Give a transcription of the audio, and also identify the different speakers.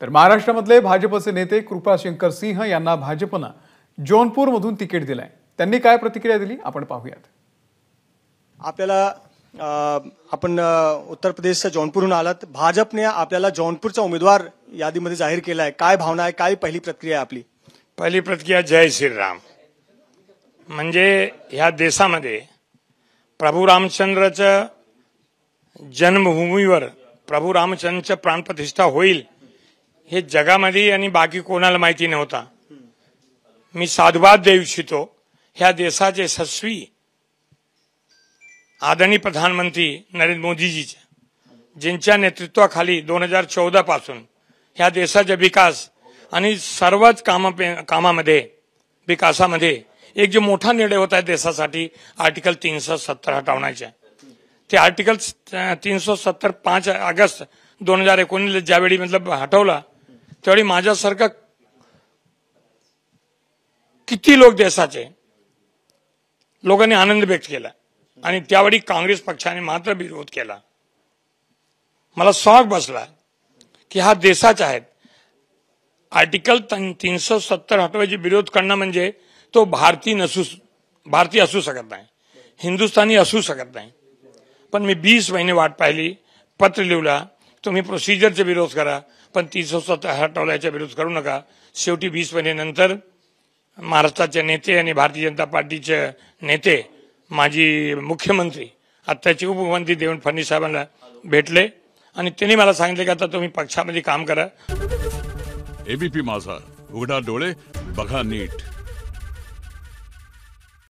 Speaker 1: तर महाराष्ट्रामधले भाजपचे नेते कृपाशंकर सिंह यांना भाजपनं जौनपूरमधून तिकीट दिलंय त्यांनी काय प्रतिक्रिया दिली आपण पाहूयात आपल्याला
Speaker 2: आपण उत्तर प्रदेशच्या जौनपूरहून आलात भाजपने आपल्याला जौनपूरचा उमेदवार यादीमध्ये जाहीर केला आहे काय भावना आहे काय पहिली प्रतिक्रिया आपली
Speaker 3: पहिली प्रतिक्रिया जय श्रीराम म्हणजे ह्या देशामध्ये प्रभू रामचंद्रच जन्मभूमीवर प्रभू रामचंद्रचं प्राणप्रतिष्ठा होईल हे जगामध्ये आणि बाकी कोणाला माहिती नव्हता मी साधुवाद देऊ इच्छितो ह्या देशाचे सस्वी आदरणीय प्रधानमंत्री नरेंद्र मोदीजीच्या ज्यांच्या नेतृत्वाखाली दोन हजार चौदा पासून ह्या देशाचा विकास आणि सर्वच काम कामामध्ये विकासामध्ये एक जो मोठा निर्णय होता देशासाठी आर्टिकल तीनशे सत्तर हटवण्याच्या ते आर्टिकल तीनशे सत्तर पाच ऑगस्ट दोन हजार एकोणीस ज्यावेळी मतलब हटवला त्यावेळी माझ्यासारखा किती लोक देशाचे लोकांनी आनंद व्यक्त केला आणि त्यावेळी काँग्रेस पक्षाने मात्र विरोध केला मला शॉक बसला की हा देशाचा आहे आर्टिकल तीनशे सत्तर हटवायची विरोध करणं म्हणजे तो भारतीय नसू भारतीय असू शकत नाही हिंदुस्थानी असू शकत नाही पण मी वीस महिने वाट पाहिली पत्र लिहिला तुम्ही प्रोसिजरचे विरोध करा पण ती संस्था हटवल्याचा विरोध करू नका शेवटी वीस नंतर महाराष्ट्राचे नेते आणि भारतीय जनता पार्टीचे नेते माजी मुख्यमंत्री आत्ताचे उपमुख्यमंत्री देवेंद्र फडणवीस साहेबांना भेटले आणि त्यांनी मला सांगितले की आता तुम्ही पक्षामध्ये काम
Speaker 2: करा एबीपी माझा उघडा डोळे बघा नीट